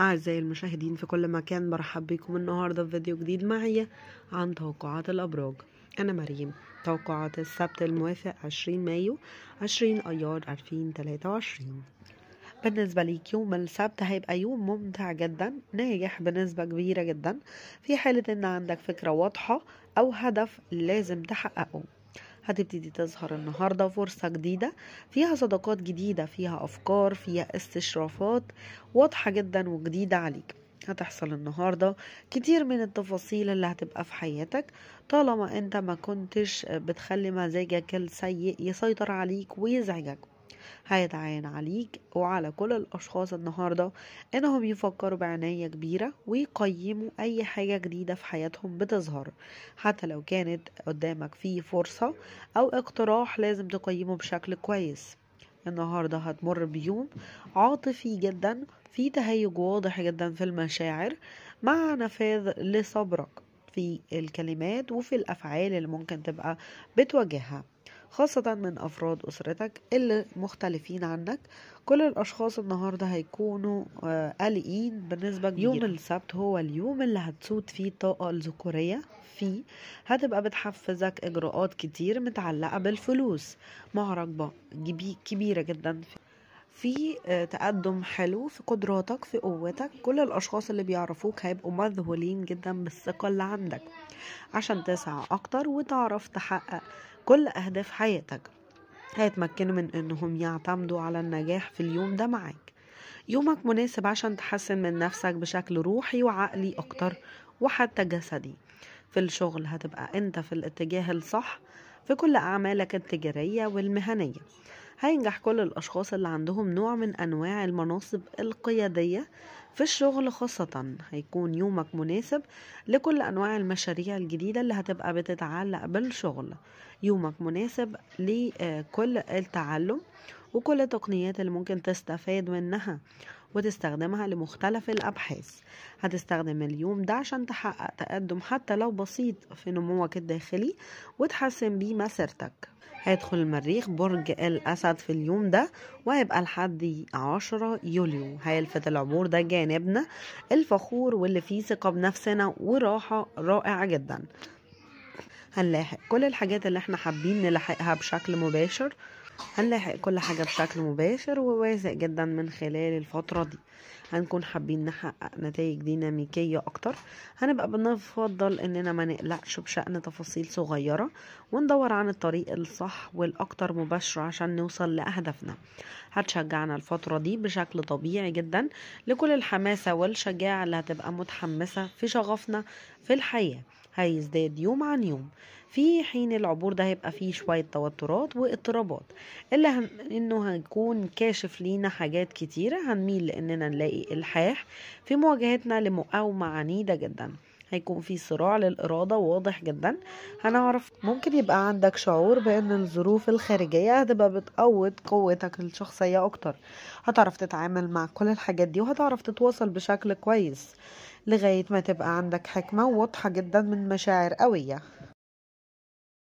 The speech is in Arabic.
أعزائي المشاهدين في كل مكان برحب بكم النهاردة في فيديو جديد معي عن توقعات الأبراج أنا مريم توقعات السبت الموافق 20 مايو 20 أيار 2023 بالنسبة ليك يوم السبت هيبقى يوم ممتع جدا ناجح بنسبة كبيرة جدا في حالة إن عندك فكرة واضحة أو هدف لازم تحققه هتبتدي تظهر النهارده فرصه جديده فيها صداقات جديده فيها افكار فيها استشرافات واضحه جدا وجديده عليك هتحصل النهاردة كتير من التفاصيل اللي هتبقى في حياتك طالما انت ما كنتش بتخلي مزاجك السيء يسيطر عليك ويزعجك هيتعين عليك وعلى كل الأشخاص النهاردة إنهم يفكروا بعناية كبيرة ويقيموا أي حاجة جديدة في حياتهم بتظهر حتى لو كانت قدامك في فرصة أو اقتراح لازم تقيمه بشكل كويس النهاردة هتمر بيوم عاطفي جدا في تهيج واضح جدا في المشاعر مع نفاذ لصبرك في الكلمات وفي الأفعال اللي ممكن تبقى بتواجهها خاصة من أفراد أسرتك اللي مختلفين عنك كل الأشخاص النهاردة هيكونوا آه، قلقين بالنسبة كبيرة يوم السبت هو اليوم اللي هتسود فيه الطاقة الذكورية فيه هتبقى بتحفزك إجراءات كتير متعلقة بالفلوس مع رغبة كبيرة جدا في في آه، تقدم حلو في قدراتك في قوتك كل الاشخاص اللي بيعرفوك هيبقوا مذهولين جدا بالثقه اللي عندك عشان تسعى اكتر وتعرف تحقق كل اهداف حياتك هيتمكنوا من انهم يعتمدوا على النجاح في اليوم ده معاك يومك مناسب عشان تحسن من نفسك بشكل روحي وعقلي اكتر وحتى جسدي في الشغل هتبقى انت في الاتجاه الصح في كل اعمالك التجاريه والمهنيه هينجح كل الأشخاص اللي عندهم نوع من أنواع المناصب القيادية في الشغل خاصة هيكون يومك مناسب لكل أنواع المشاريع الجديدة اللي هتبقى بتتعلق بالشغل يومك مناسب لكل التعلم وكل التقنيات اللي ممكن تستفاد منها وتستخدمها لمختلف الأبحاث هتستخدم اليوم ده عشان تحقق تقدم حتى لو بسيط في نموك الداخلي وتحسن بيه مسيرتك هيدخل المريخ برج الأسد في اليوم ده وهيبقى لحد 10 يوليو هيلفت العبور ده جانبنا الفخور واللي فيه ثقة بنفسنا وراحة رائعة جدا هنلاحق كل الحاجات اللي احنا حابين نلاحقها بشكل مباشر هنلاحق كل حاجة بشكل مباشر وواسع جدا من خلال الفترة دي هنكون حابين نحقق نتائج ديناميكية أكتر هنبقى بنفضل إننا ما نقلقش بشأن تفاصيل صغيرة وندور عن الطريق الصح والأكتر مباشرة عشان نوصل لأهدافنا هتشجعنا الفترة دي بشكل طبيعي جدا لكل الحماسة والشجاعة اللي هتبقى متحمسة في شغفنا في الحياة هيزداد يوم عن يوم في حين العبور ده هيبقى فيه شوية توترات واضطرابات اللي هن... انه هنكون كاشف لينا حاجات كتيرة هنميل لاننا نلاقي الحاح في مواجهتنا لمقاومة عنيدة جدا هيكون في صراع للإرادة واضح جدا هنعرف ممكن يبقى عندك شعور بأن الظروف الخارجية هتبقى بتقوض قوتك الشخصية أكتر هتعرف تتعامل مع كل الحاجات دي وهتعرف تتواصل بشكل كويس لغاية ما تبقى عندك حكمة واضحة جدا من مشاعر قوية